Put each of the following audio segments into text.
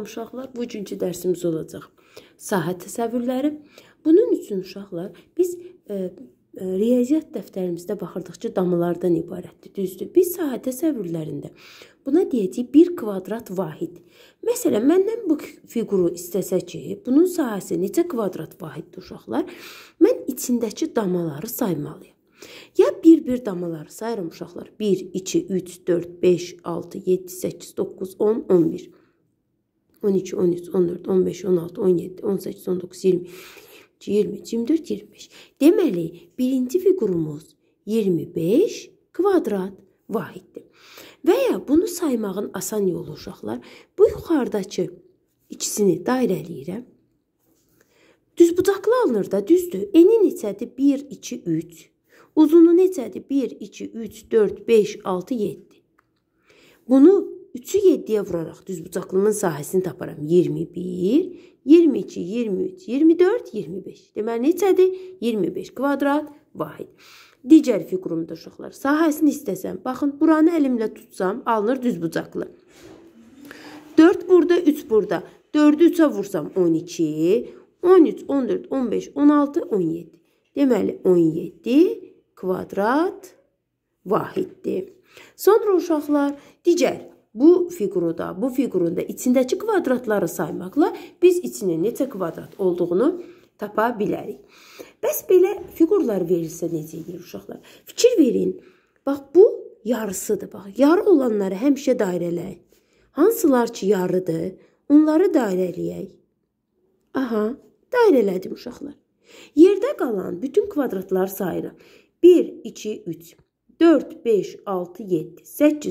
Uşaqlar, bu günkü dərsimiz olacaq. Sahə təsəvvürləri. Bunun üçün uşaqlar biz e, e, riyaziyyat dəftərimizdə baxırdıq ki, damlalardan ibarətdir, düzdür? Biz sahə təsəvvürlərində buna deyəcəyik 1 kvadrat vahid. Məsələn, məndən bu fiquru istəsə ki, bunun sahəsi neçə kvadrat vahiddir uşaqlar? Mən içindəki damlaları saymalıyam. Ya bir-bir damlaları sayıram uşaqlar. 1 2 3 4 5 6 7 8 9 10 11. 12, 13, 14, 15, 16, 17, 18, 19, 20, 23, 24, 25. Deməli, birinci fiqurumuz 25 kvadrat vahiddir. Və ya bunu saymağın asan yolu uşaqlar, bu yuxarıdakı ikisini dairəliyirəm. Düz bucaqlı alınır da, düzdür. Eni neçədir? 1, 2, 3. Uzunu neçədir? 1, 2, 3, 4, 5, 6, 7. Bunu 3-ü 7-yə vuraraq düz bucaqlının sahəsini taparam. 21, 22, 23, 24, 25. Deməli neçədir? 25 kvadrat vahid. Digər fiqurumda uşaqlar sahəsini istəsəm, baxın, buranı əlimlə tutsam alınır düz bucaqlı. 4 burada, 3 burada. 4-ü 3-ə vursam 12, 13, 14, 15, 16, 17. Deməli 17 kvadrat vahiddir. Sonra uşaqlar digər Bu figuruda, bu figurun da içindəki kvadratları saymaqla biz içinin neçə kvadrat olduğunu tapa bilərik. Bəs belə figurlar verilsə necə edir uşaqlar? Fikir verin. Bax bu yarısıdır. Bax yarı olanları həmişə dairələyək. Hansılar ki yarıdır, onları dairələyək. Aha, dairələdim uşaqlar. Yerdə qalan bütün kvadratlar sayıram. 1 2 3 4, 5, 6, 7,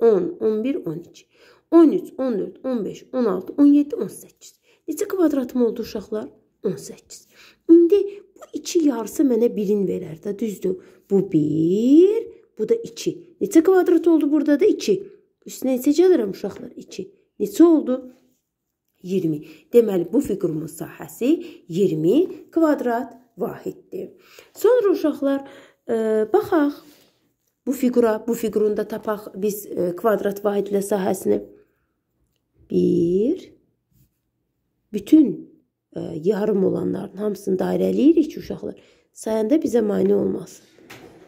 8, 9, 10, 11, 12, 13, 14, 15, 16, 17, 18. Neçə kvadratım oldu uşaqlar? 18. İndi bu iki yarısı mənə birin verər də, düzdür. Bu 1, bu da 2. Neçə kvadrat oldu burada da? 2. Üstünə neçə gəlirəm uşaqlar? 2. Neçə oldu? 20. Deməli, bu figurumun sahəsi 20 kvadrat vahiddir. Sonra uşaqlar, ə, e, baxaq. Bu fiqura, bu fiqurunu da tapaq biz e, kvadrat vahidlə sahəsini. Bir, bütün e, yarım olanların hamısını dairələyirik ki, uşaqlar sayanda bizə mane olmasın.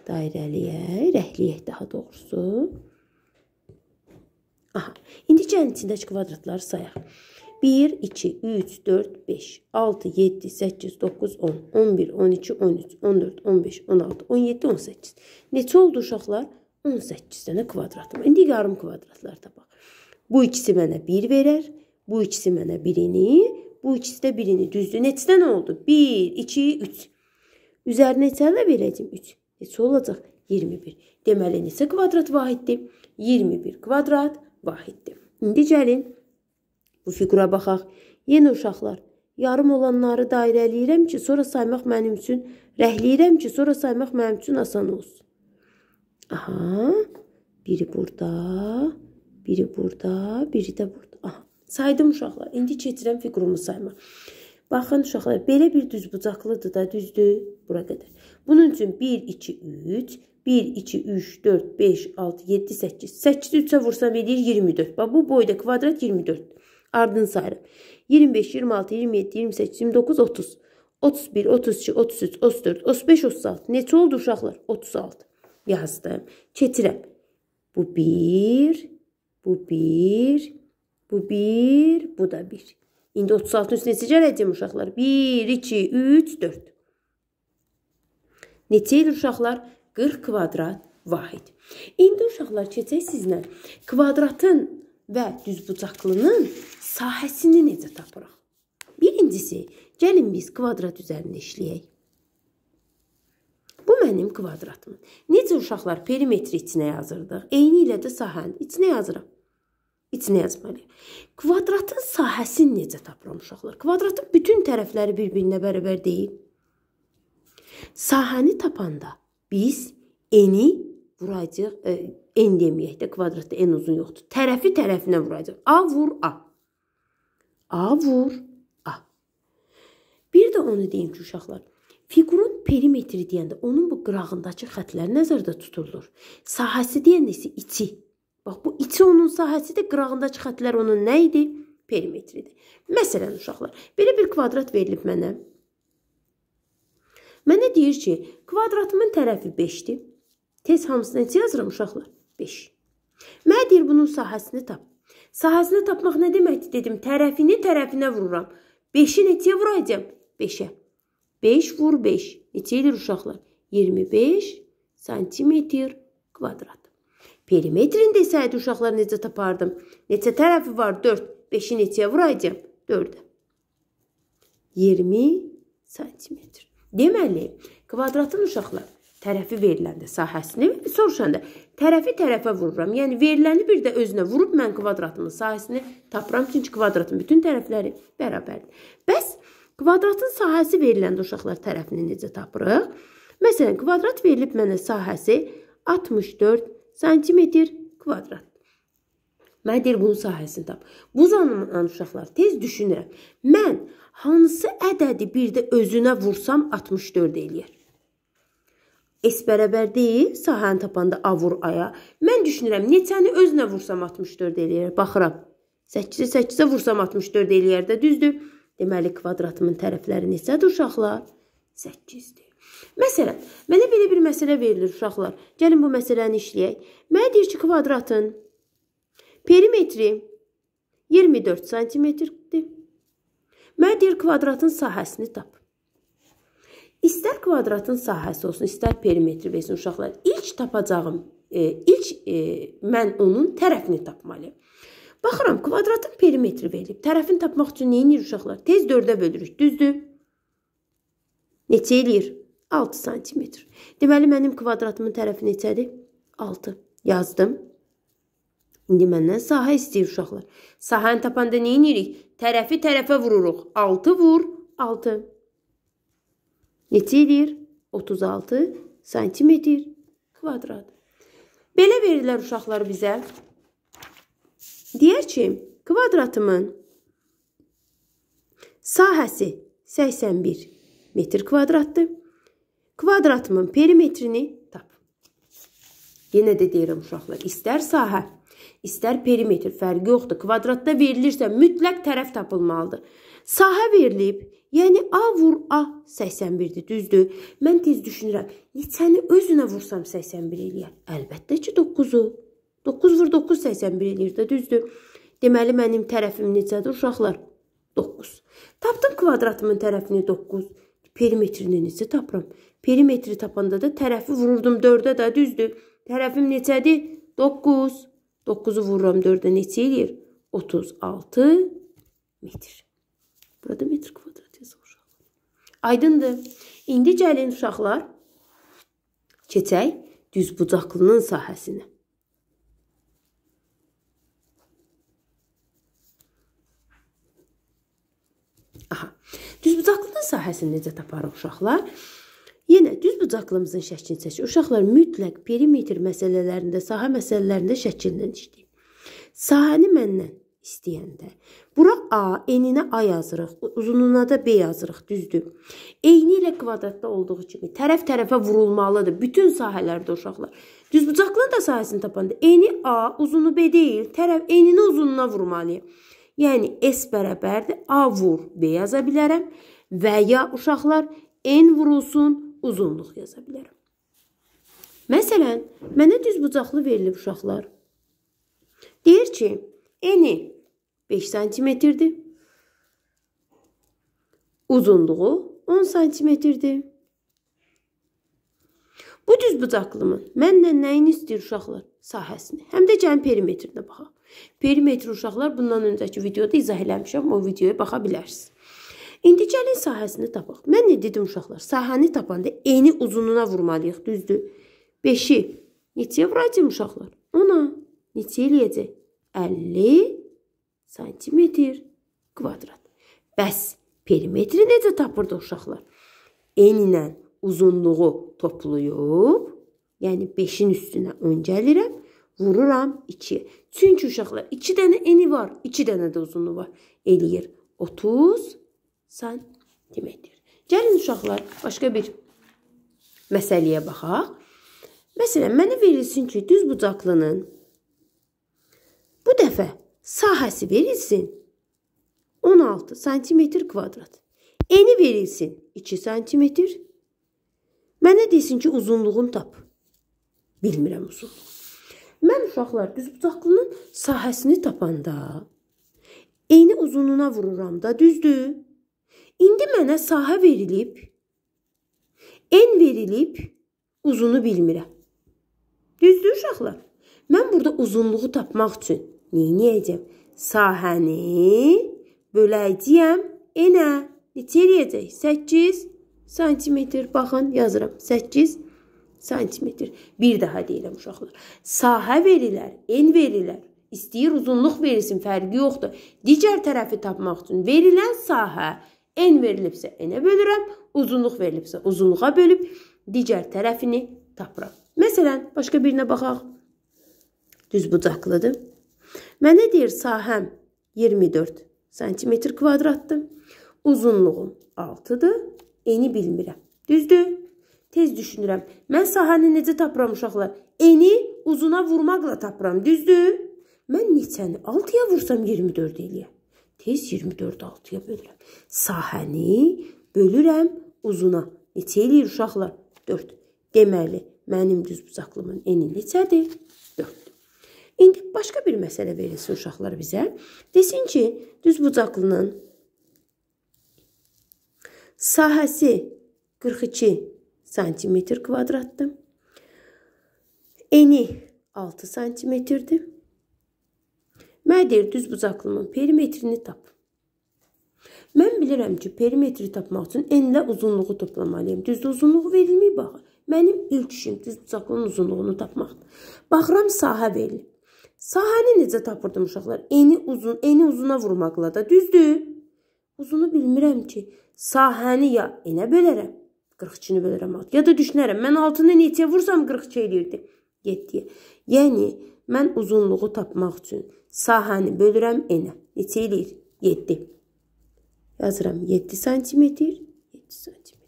Dairəliyək, rəhliyək daha doğrusu. Aha, indi cənin içindəki kvadratları sayaq. 1, 2, 3, 4, 5, 6, 7, 8, 9, 10, 11, 12, 13, 14, 15, 16, 17, 18. Neçə oldu uşaqlar? 18 dənə kvadratım. İndi yarım kvadratlar tapaq. Bu ikisi mənə 1 verər, bu ikisi mənə 1-ini, bu ikisi də 1-ini. Düzdür. Neçə dənə oldu? 1, 2, 3. Üzərinə neçə ilə verəcəm? 3. Neçə olacaq? 21. Deməli neçə kvadrat vahiddir? 21 kvadrat vahiddir. İndi gəlin Bu fiqura baxaq. Yenə uşaqlar, yarım olanları dairə eləyirəm ki, sonra saymaq mənim üçün, rəhləyirəm ki, sonra saymaq mənim üçün asan olsun. Aha, biri burada, biri burada, biri də burada. Aha, saydım uşaqlar. İndi keçirəm fiqurumu saymaq. Baxın uşaqlar, belə bir düzbucaqlıdır da, düzdür bura qədər. Bunun üçün 1, 2, 3, 1, 2, 3, 4, 5, 6, 7, 8. 8-i 3-ə vursam edir 24. Bax, bu boyda kvadrat 24-dür. Ardın sayırıq. 25, 26, 27, 28, 29, 30. 31, 32, 33, 34, 35, 36. Neçə oldu uşaqlar? 36. Yazdım. Keçirəm. Bu 1, bu 1, bu 1, bu da 1. İndi 36-ın üstünə necə gələcəm uşaqlar? 1, 2, 3, 4. Neçə edir uşaqlar? 40 kvadrat vahid. İndi uşaqlar keçək sizlə kvadratın və düzbucaqlının sahəsini necə tapırıq? Birincisi, gəlin biz kvadrat üzərində işləyək. Bu mənim kvadratım. Necə uşaqlar perimetri içinə yazırdıq? Eyni ilə də sahənin içinə yazırıq. İçinə yazmalıyıq. Kvadratın sahəsini necə tapıram uşaqlar? Kvadratın bütün tərəfləri bir-birinə bərabər deyil. Sahəni tapanda biz eni vuracaq, e, n deməyək də, kvadratda n uzun yoxdur. Tərəfi tərəfinə vuracaq. A vur A. A vur A. Bir də onu deyim ki, uşaqlar, Figurun perimetri deyəndə onun bu qırağındakı xətlər nəzərdə tutulur. Sahəsi deyəndə isə içi. Bax bu içi onun sahəsidir, qırağındakı xətlər onun nə idi? Perimetridir. Məsələn uşaqlar, belə bir kvadrat verilib mənə. Mənə deyir ki, kvadratımın tərəfi 5-dir. Tez hamısını necə yazıram uşaqlar? 5. Mənə deyir bunun sahəsini tap. Sahəsini tapmaq nə deməkdir dedim. Tərəfini tərəfinə vururam. 5-i neçəyə vuracağam? 5-ə. 5 vur 5. Neçə edir uşaqlar? 25 santimetr kvadrat. Perimetrində isə idi uşaqlar necə tapardım? Neçə tərəfi var? 4. 5-i neçəyə vuracağam? 4-ə. 20 santimetr. Deməli, kvadratın uşaqlar tərəfi veriləndə sahəsini soruşanda tərəfi tərəfə vururam. Yəni veriləni bir də özünə vurub mən kvadratının sahəsini tapıram. Çünki kvadratın bütün tərəfləri bərabərdir. Bəs kvadratın sahəsi veriləndə uşaqlar tərəfini necə tapırıq? Məsələn, kvadrat verilib mənə sahəsi 64 sm kvadrat. Mən deyir bunun sahəsini tap. Bu zaman uşaqlar tez düşünürəm. Mən hansı ədədi bir də özünə vursam 64 eləyər. S bərabər deyil, sahəni tapanda A vur A-ya. Mən düşünürəm, neçəni özünə vursam 64 eləyər. Baxıram. 8-i 8-ə vursam 64 eləyər də düzdür. Deməli, kvadratımın tərəfləri neçədir uşaqlar? 8-dir. Məsələn, mənə belə bir məsələ verilir uşaqlar. Gəlin bu məsələni işləyək. Mənə deyir ki, kvadratın perimetri 24 cm-dir. Mənə deyir, kvadratın sahəsini tap. İstər kvadratın sahəsi olsun, istər perimetri versin uşaqlar. İlk tapacağım, e, ilk e, mən onun tərəfini tapmalıyam. Baxıram, kvadratın perimetri verilib. Tərəfini tapmaq üçün nə edirik uşaqlar? Tez 4-ə bölürük, düzdür? Neçə eləyir? 6 sm. Deməli mənim kvadratımın tərəfi neçədir? 6. Yazdım. İndi məndən sahə istəyir uşaqlar. Sahəni tapanda nə edirik? Tərəfi tərəfə vururuq. 6 vur 6 neçə edir? 36 santimetr kvadrat. Belə verirlər uşaqlar bizə. Deyər ki, kvadratımın sahəsi 81 metr kvadratdır. Kvadratımın perimetrini tap. Yenə də deyirəm uşaqlar, istər sahə, istər perimetr fərqi yoxdur. Kvadratda verilirsə mütləq tərəf tapılmalıdır. Sahə verilib, Yəni A vur A 81-dir, düzdür? Mən tez düşünürəm. Neçəni özünə vursam 81 eləyər? Əlbəttə ki 9-u. 9 vur 9 81 eləyir də, düzdür? Deməli mənim tərəfim necədir uşaqlar? 9. Tapdım kvadratımın tərəfini 9. Perimetrini necə tapıram? Perimetri tapanda da tərəfi vururdum 4-ə də, düzdür? Tərəfim neçədir? 9. 9-u vururam 4-ə neçə eləyir? 36 metr. Burada metr kvadrat. Aydındır. İndi gəlin uşaqlar, keçək düzbucaqlının sahəsinə. Aha. Düzbucaqlının sahəsini necə taparıq uşaqlar? Yenə düzbucaqlımızın şəklini seçir. Uşaqlar mütləq perimetr məsələlərində, sahə məsələlərində şəkildən işləyir. Sahəni məndən istəyəndə A, eninə A yazırıq, uzununa da B yazırıq, düzdür. Eyni ilə kvadratda olduğu kimi tərəf-tərəfə vurulmalıdır bütün sahələrdə uşaqlar. Düzbucaqlının da sahəsini tapanda eni A, uzunu B deyil, tərəf eninə uzununa vurmalıyıq. Yəni S bərabərdir A vur B yaza bilərəm və ya uşaqlar n vurulsun, uzunluq yaza bilərəm. Məsələn, mənə düzbucaqlı verilib uşaqlar. Deyir ki, n-i 5 santimetrdi. Uzunluğu 10 santimetrdi. Bu düz bucaqlımın mənlə nəyini istəyir uşaqlar? Sahəsini. Həm də cəmi perimetrinə baxaq. Perimetr uşaqlar bundan öncəki videoda izah eləmişəm. O videoya baxa bilərsiniz. İndi gəlin sahəsini tapaq. Mən nə dedim uşaqlar? Sahəni tapanda eni uzununa vurmalıyıq, düzdür? 5-i neçəyə vuracağım uşaqlar? 10-a. Neçə eləyəcək? 50 santimetr kvadrat. Bəs perimetri necə tapırdı uşaqlar? Enlə uzunluğu toplayıb, yəni 5-in üstünə 10 gəlirəm, vururam 2. Çünki uşaqlar 2 dənə eni var, 2 dənə də uzunluğu var. Eləyir 30 santimetr. Gəlin uşaqlar, başqa bir məsələyə baxaq. Məsələn, mənə verilsin ki, düz bucaqlının bu dəfə sahəsi verilsin 16 sm kvadrat. Eni verilsin 2 sm. Mənə desin ki, uzunluğunu tap. Bilmirəm uzunluğunu. Mən uşaqlar düzbucaqlının sahəsini tapanda eyni uzunluğuna vururam da, düzdür? İndi mənə sahə verilib, en verilib, uzunu bilmirəm. Düzdür uşaqlar? Mən burada uzunluğu tapmaq üçün Neyinəyəcəm? Sahəni böləcəyəm enə. Neçə eləyəcək? 8 santimetr. Baxın, yazıram. 8 santimetr. Bir daha deyirəm uşaqlar. Sahə verilər, en verilər. İstəyir uzunluq verilsin, fərqi yoxdur. Digər tərəfi tapmaq üçün verilən sahə n verilibsə n-ə bölürəm, uzunluq verilibsə uzunluğa bölüb digər tərəfini tapıram. Məsələn, başqa birinə baxaq. Düz bucaqlıdır. Mənə deyir sahəm 24 sm kvadratdır. Uzunluğum 6-dır. Eni bilmirəm. Düzdür? Tez düşünürəm. Mən sahəni necə tapıram uşaqlar? Eni uzuna vurmaqla tapıram. Düzdür? Mən neçəni 6-ya vursam 24 eləyəm. Tez 24-ü 6-ya bölürəm. Sahəni bölürəm uzuna. Neçə eləyir uşaqlar? 4. Deməli, mənim düz bucaqlımın eni neçədir? İndi başqa bir məsələ verilsin uşaqlar bizə. Desin ki, düz bucaqlının sahəsi 42 sm kvadratdır. Eni 6 sm-dir. Mən deyir, düz bucaqlının perimetrini tap. Mən bilirəm ki, perimetri tapmaq üçün enlə uzunluğu toplamalıyım. Düzdür, uzunluğu verilməyib baxır. Mənim ilk işim düz bucaqlının uzunluğunu tapmaqdır. Baxıram, sahə verilib. Sahəni necə tapırdım uşaqlar? Eni uzun, eni uzuna vurmaqla da, düzdür? Uzunu bilmirəm ki, sahəni ya enə bölərəm, 42-ni bölərəm, ya da düşünərəm. Mən altını neçəyə vursam 42 eləyirdi, 7-yə. Yəni, mən uzunluğu tapmaq üçün sahəni bölürəm enə. Neçə eləyir? 7. Yazıram 7 cm, 7 cm.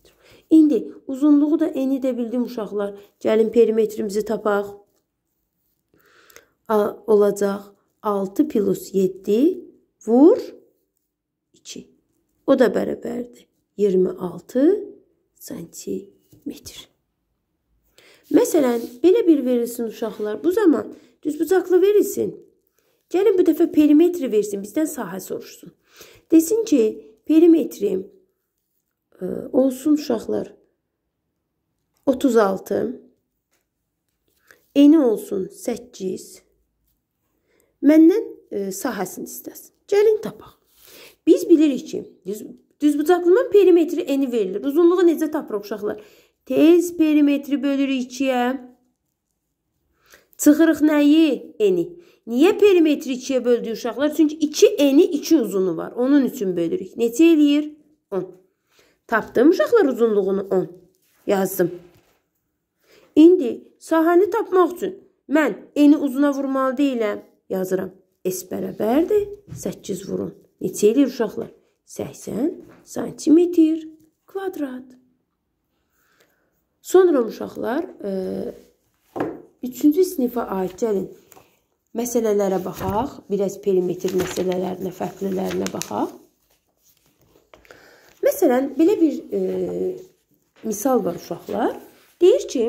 İndi uzunluğu da eni də bildim uşaqlar. Gəlin perimetrimizi tapaq olacaq 6 plus 7 vur 2. O da bərabərdir 26 santimetr. Məsələn, belə bir verilsin uşaqlar. Bu zaman düzbucaqlı verilsin. Gəlin bu dəfə perimetri versin, bizdən sahə soruşsun. Desin ki, perimetri e, olsun uşaqlar 36 eni olsun 8 məndən e, sahəsini istəsin. Gəlin tapaq. Biz bilirik ki, düz, düzbucaqlının perimetri eni verilir. Uzunluğu necə tapırıq uşaqlar? Tez perimetri bölürük 2-yə. Çıxırıq nəyi? Eni. Niyə perimetri 2-yə böldük uşaqlar? Çünki 2 eni 2 uzunu var. Onun üçün bölürük. Neçə eləyir? 10. Tapdım uşaqlar uzunluğunu 10. Yazdım. İndi sahəni tapmaq üçün mən eni uzuna vurmalı deyiləm yazıram. S bərabərdir 8 vurun. Neçə eləyir uşaqlar? 80 cm kvadrat. Sonra uşaqlar 3-cü e, sinifə aid gəlin. Məsələlərə baxaq, biraz perimetr məsələlərinə, fərqlilərinə baxaq. Məsələn, belə bir e, misal var uşaqlar. Deyir ki,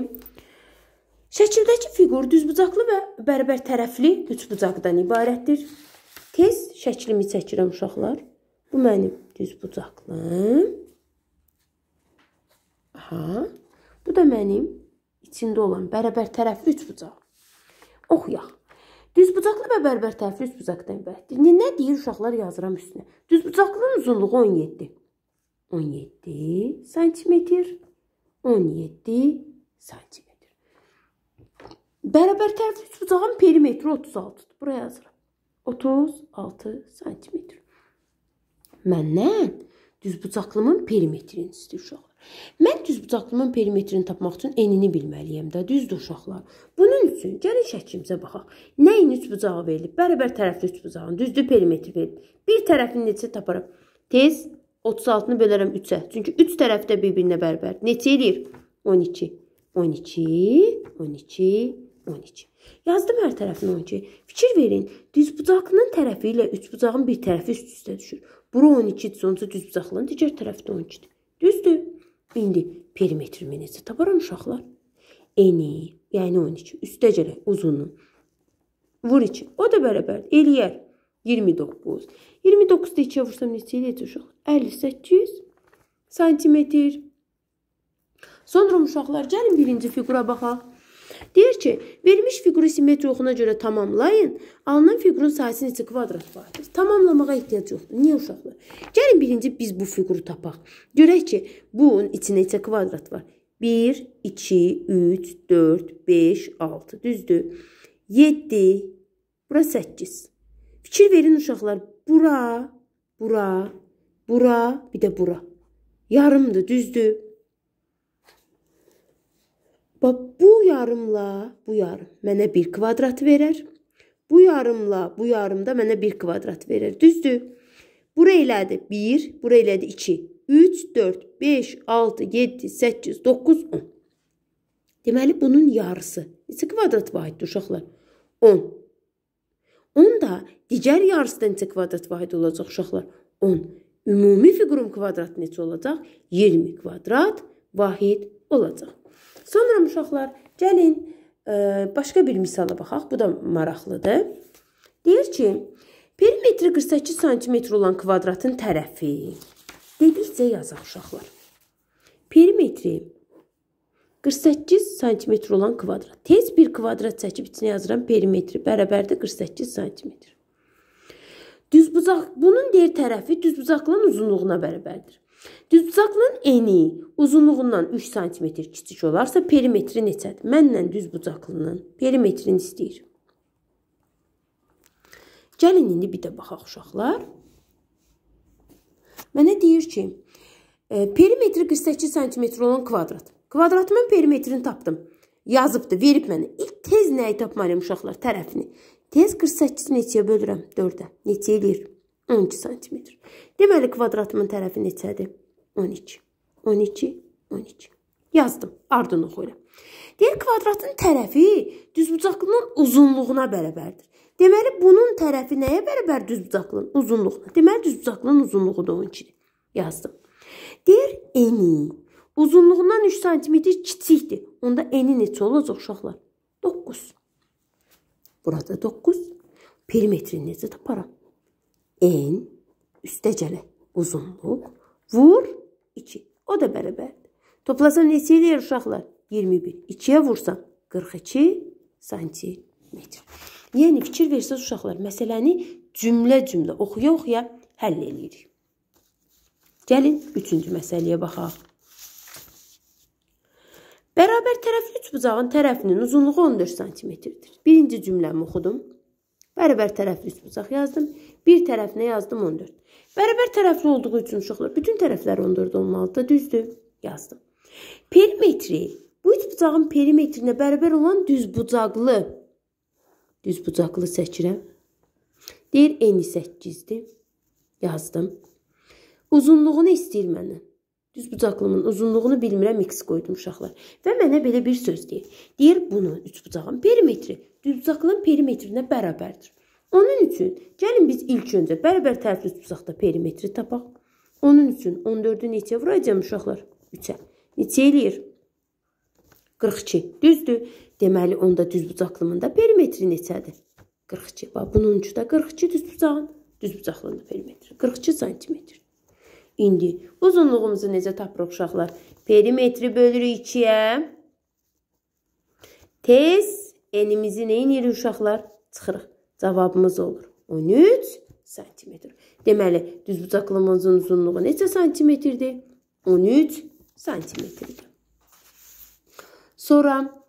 Şəkildəki fiqur düzbucaqlı və bərabər tərəfli üçbucaqdan ibarətdir. Tez şəklimi çəkirəm uşaqlar. Bu mənim düzbucaqlım. Aha. Bu da mənim içində olan bərabər tərəfli üçbucaq. Oxuyaq. Düzbucaqlı və bərabər tərəfli üçbucaqdan ibarətdir. Nə deyir uşaqlar yazıram üstünə. Düzbucaqlının uzunluğu 17. 17 santimetr. 17 santimetr. Bərabər tərzi bucağın perimetri 36-dır. Bura yazıram. 36 sm. Məndən düzbucaqlımın perimetrini istəyir uşaqlar. Mən düzbucaqlımın perimetrini tapmaq üçün enini bilməliyəm də, düzdür uşaqlar. Bunun üçün gəlin şəklimizə baxaq. Nəyin üç bucağı verilib? Bərabər tərəfli üç bucağın düzdür perimetri verilib. Bir tərəfini neçə taparam? Tez 36-nı bölərəm 3-ə. Çünki 3 tərəf də bir-birinə bərabərdir. Neçə eləyir? 12. 12, 12, 12. Yazdım hər tərəfinə 12. Fikir verin, düzbucaqlının tərəfi ilə üçbucağın bir tərəfi üst-üstə düşür. Bura 12-dir, onca düzbucaqlının digər tərəfi də 12-dir. Düzdür? İndi perimetrini necə tabaram uşaqlar? Eni, yəni 12, üstə gələ uzunu. Vur 2. O da bərabər eləyər 29. 29-da 2-yə vursam neçə eləyəcək uşaq? 58 santimetr. Sonra uşaqlar gəlin birinci fiqura baxaq. Deyir ki, vermiş fiquru simmetri oxuna görə tamamlayın. Alınan fiqurun sayısının içi kvadrat vardır. Tamamlamağa ehtiyac yoxdur. Niyə uşaqlar? Gəlin birinci biz bu fiquru tapaq. Görək ki, bunun içində neçə kvadrat var? 1, 2, 3, 4, 5, 6. Düzdür? 7, bura 8. Fikir verin uşaqlar. Bura, bura, bura, bir də bura. Yarımdır, düzdür? Bax bu yarımla bu yarım mənə 1 kvadrat verər. Bu yarımla bu yarım da mənə 1 kvadrat verər. Düzdür? Bura elədi 1, bura elədi 2. 3, 4, 5, 6, 7, 8, 9, 10. Deməli bunun yarısı. Neçə kvadrat vahiddir uşaqlar? 10. 10 da digər yarısından neçə kvadrat vahid olacaq uşaqlar? 10. Ümumi fiqurun kvadratı neçə olacaq? 20 kvadrat vahid olacaq. Sonra uşaqlar, gəlin ə, e, başqa bir misala baxaq. Bu da maraqlıdır. Deyir ki, perimetri 48 sm olan kvadratın tərəfi dedikcə yazaq uşaqlar. Perimetri 48 sm olan kvadrat. Tez bir kvadrat çəkib içinə yazıram perimetri bərabərdir 48 sm. Düzbucaq bunun deyir tərəfi düzbucaqlığın uzunluğuna bərabərdir. Düzbucaqlının eni uzunluğundan 3 sm kiçik olarsa perimetri neçədir? Məndən düzbucaqlının perimetrini istəyir. Gəlin indi bir də baxaq uşaqlar. Mənə deyir ki, e, perimetri 48 sm olan kvadrat. Kvadratımın perimetrini tapdım. Yazıbdı, verib mənə. İlk tez nəyi tapmalıyam uşaqlar tərəfini? Tez 48 neçəyə bölürəm? 4-ə. Neçə eləyir? 12 sm. Deməli kvadratımın tərəfi neçədir? 12. 12, 12. Yazdım, ardını oxuyuram. Deyir, kvadratın tərəfi düzbucaqlının uzunluğuna bərabərdir. Deməli, bunun tərəfi nəyə bərabər düzbucaqlının uzunluğuna? Deməli, düzbucaqlının uzunluğu da 12-dir. Yazdım. Deyir, eni uzunluğundan 3 sm kiçikdir. Onda eni neçə olacaq uşaqlar? 9. Burada 9. Perimetrini necə taparam? En üstə gələ uzunluq vur 2. O da bərabərdir. Toplasan neçə eləyir uşaqlar? 21. 2-yə vursan 42 santimetr. Yəni fikir versəz uşaqlar, məsələni cümlə-cümlə oxuya-oxuya həll eləyirik. Gəlin 3-cü məsələyə baxaq. Bərabər tərəfli üçbucağın tərəfinin uzunluğu 14 santimetrdir. Birinci cümləmi oxudum. Bərabər tərəfli 3 bucaq yazdım. Bir tərəfinə yazdım 14. Bərabər tərəfli olduğu üçün uşaqlar bütün tərəflər 14 olmalıdır, düzdür? Yazdım. Perimetri bu üç bucağın perimetrinə bərabər olan düz bucaqlı düz bucaqlı çəkirəm. Deyir eni 8-dir. Yazdım. Uzunluğunu istəyir məndən. Düz bucaqlımın uzunluğunu bilmirəm, x qoydum uşaqlar. Və mənə belə bir söz deyir. Deyir, bunun üç bucağın perimetri düz bucaqlının perimetrinə bərabərdir. Onun üçün gəlin biz ilk öncə bərabər tərəfli üç bucaqda perimetri tapaq. Onun üçün 14-ü neçə vuracağam uşaqlar? 3-ə. Neçə eləyir? 42. Düzdür. Deməli, onda düz bucaqlımın da perimetri neçədir? 42. Bax, bunun üçü də 42 düz bucağın düz bucaqlının perimetri. 42 santimetrdir. İndi uzunluğumuzu necə tapırıq uşaqlar? Perimetri bölürük 2-yə. Tez enimizi nə edirik uşaqlar? Çıxırıq. Cavabımız olur 13 santimetr. Deməli, düzbucaqlımızın uzunluğu neçə santimetrdir? 13 santimetrdir. Sonra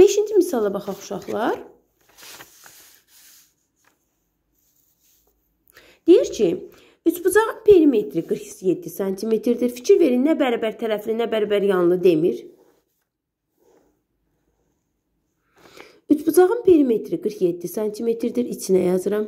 5-ci misala baxaq uşaqlar. Deyir ki, üçbucaq perimetri 47 cm-dir. Fikir verin, nə bərabər tərəfli, nə bərabər yanlı demir. Üçbucağın perimetri 47 cm-dir. İçinə yazıram.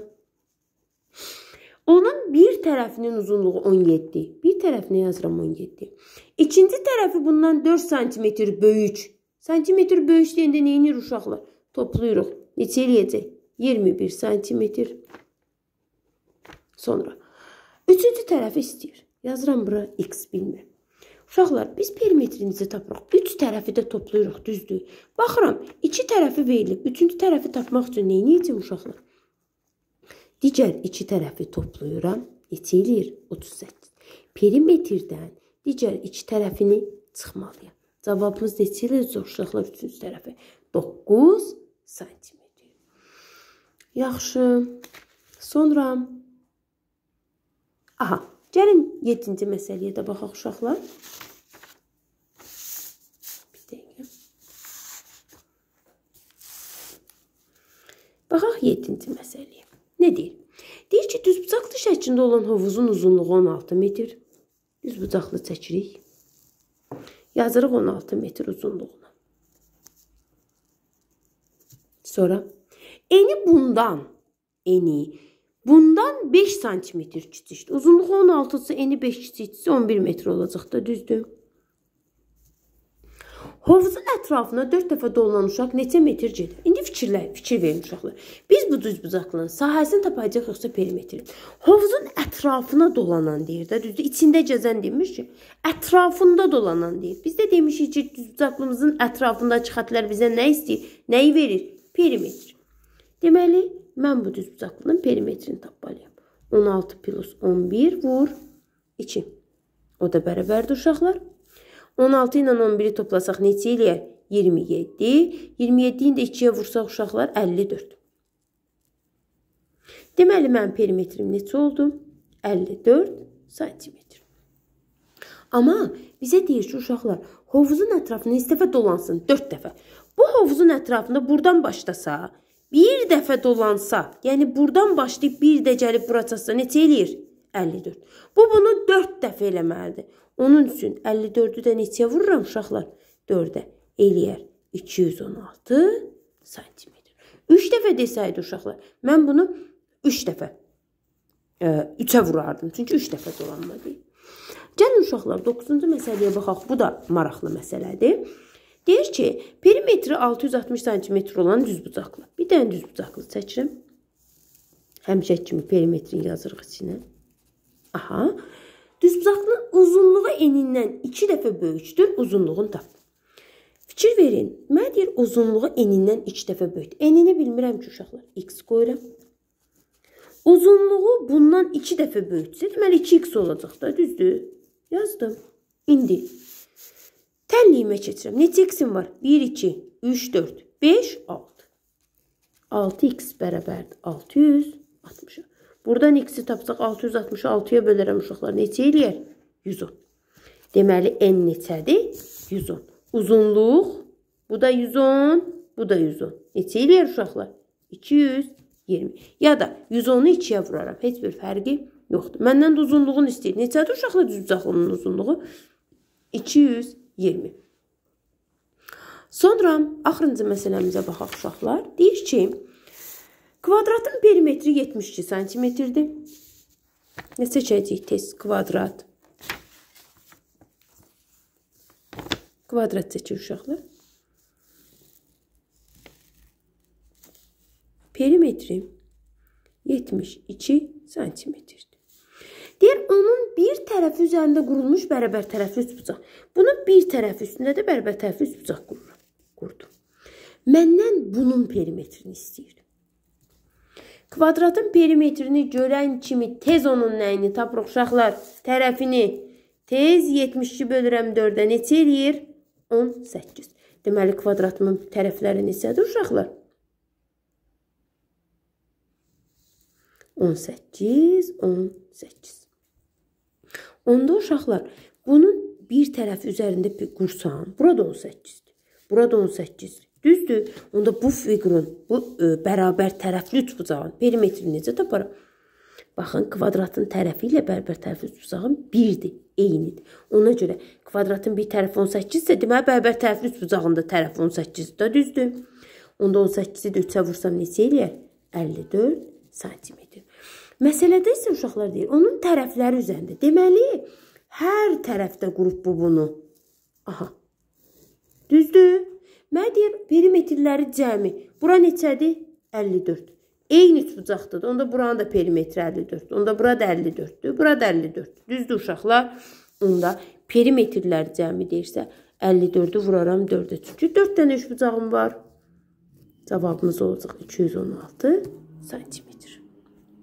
Onun bir tərəfinin uzunluğu 17. Bir tərəfinə yazıram 17. İkinci tərəfi bundan 4 cm böyük. Santimetr böyük deyəndə nə edir uşaqlar? Toplayırıq. Neçə eləyəcək? 21 santimetr. Sonra üçüncü tərəfi istəyir. Yazıram bura x bilmə. Uşaqlar, biz perimetrimizi tapırıq. Üç tərəfi də toplayırıq, düzdür? Baxıram, iki tərəfi verilib. Üçüncü tərəfi tapmaq üçün nə edəcəm uşaqlar? Digər iki tərəfi toplayıram. Neçə eləyir? 38. Perimetrdən digər iki tərəfini çıxmalıyam. Cavabımız neçə eləyəcək uşaqlar üçüncü tərəfi? 9 sm. Yaxşı. Sonra Aha, gəlin 7-ci məsələyə də baxaq uşaqlar. Bir dəqiqə. Baxaq 7-ci məsələyə. Nə deyir? Deyir ki, düzbucaqlı şəklində olan hovuzun uzunluğu 16 metr. Düzbucaqlı çəkirik. Yazırıq 16 metr uzunluğuna. Sonra eni bundan eni Bundan 5 sm kiçikdir. Uzunluğu 16-sı, eni 5 kiçikdirsə 11 metr olacaq da, düzdür? Hovuzun ətrafına 4 dəfə dolanan uşaq neçə metr gedir? İndi fikirlə, fikir verin uşaqlar. Biz bu düzbucaqlının sahəsini tapacağıq yoxsa perimetri? Hovuzun ətrafına dolanan deyir də, düzdür? İçində gəzən demiş ki, ətrafında dolanan deyir. Biz də demişik ki, düzbucaqlımızın ətrafındakı xətlər bizə nə istəyir? Nəyi verir? Perimetr. Deməli, Mən bu düz bucaqlının perimetrini tapmalıyam. 16 plus 11 vur 2. O da bərabərdir uşaqlar. 16 ilə 11-i toplasaq neçə eləyər? 27. 27-ni də 2-yə vursaq uşaqlar 54. Deməli, mənim perimetrim neçə oldu? 54 santimetr. Amma bizə deyir ki, uşaqlar, hovuzun ətrafını istəfə dolansın 4 dəfə. Bu hovuzun ətrafında buradan başlasa, Bir dəfə dolansa, yəni burdan başlayıb bir də gəlib bura çatsa neçə eləyir? 54. Bu bunu 4 dəfə eləməlidir. Onun üçün 54-ü də neçəyə vururam uşaqlar? 4-ə eləyər 216 sm. 3 dəfə desəydi uşaqlar, mən bunu 3 dəfə 3-ə e, vurardım. Çünki 3 dəfə dolanmadı. Gəlin uşaqlar 9-cu məsələyə baxaq. Bu da maraqlı məsələdir. Deyir ki, perimetri 660 sm olan düzbucaqlı. Bir dənə düzbucaqlı çəkirəm. Həmişək kimi perimetrini yazırıq içinə. Aha. Düzbucaqlı uzunluğu enindən 2 dəfə böyükdür. Uzunluğunu tap. Fikir verin. Mən deyir uzunluğu enindən 2 dəfə böyükdür. Enini bilmirəm ki, uşaqlar. X qoyuram. Uzunluğu bundan 2 dəfə böyükdür. Deməli 2x olacaq da, düzdür? Yazdım. İndi Təlliyimə keçirəm. Neçə x-im var? 1, 2, 3, 4, 5, 6. 6x bərabərdir 660. Buradan x-i tapsaq 660-ı 6-ya bölərəm uşaqlar. Neçə eləyər? 110. Deməli, n neçədir? 110. Uzunluq, bu da 110, bu da 110. Neçə eləyər uşaqlar? 220. Ya da 110-u 2-yə vuraram. Heç bir fərqi yoxdur. Məndən də uzunluğun istəyir. Neçədir uşaqlar düz bucaqlının uzunluğu? 200. 20. Sonra axırıncı məsələmizə baxaq uşaqlar. Deyir ki, kvadratın perimetri 72 sm-dir. Nə seçəcəyik tez kvadrat? Kvadrat seçir uşaqlar. Perimetri 72 sm-dir. Deyir, onun bir tərəfi üzərində qurulmuş bərabər tərəfli üç bucaq. Bunun bir tərəfi üstündə də bərabər tərəfli üç bucaq qururam. Qurdum. Məndən bunun perimetrini istəyir. Kvadratın perimetrini görən kimi tez onun nəyini tapırıq uşaqlar? Tərəfini tez 72 bölürəm 4-ə neçə eləyir? 18. Deməli kvadratımın tərəfləri neçədir uşaqlar? 18, 18. Onda uşaqlar, bunun bir tərəfi üzərində qursam, burada 18-dir. Burada 18-dir. Düzdür? Onda bu fiqurun bu ə, e, bərabər tərəfli üç bucağın perimetrini necə taparam? Baxın, kvadratın tərəfi ilə bərabər tərəfli üç bucağın 1-dir, eynidir. Ona görə kvadratın bir tərəfi 18-dirsə, deməli bərabər tərəfli üç bucağın da tərəfi 18-dir, da düzdür? Onda 18-i də 3-ə vursam neçə eləyər? 54 sm. Məsələdə isə uşaqlar deyir, onun tərəfləri üzərində. Deməli, hər tərəfdə qrup bu bunu. Aha. Düzdür? Mən deyir, perimetrləri cəmi. Bura neçədir? 54. Eyni tutacaqdır. Onda buranın da perimetri 54. Onda bura da 54-dür. Bura da 54. Düzdür uşaqlar? Onda perimetrlər cəmi deyirsə 54-ü vuraram 4-ə. Çünki 4 dənə üçbucağım var. Cavabımız olacaq 216 santimetr.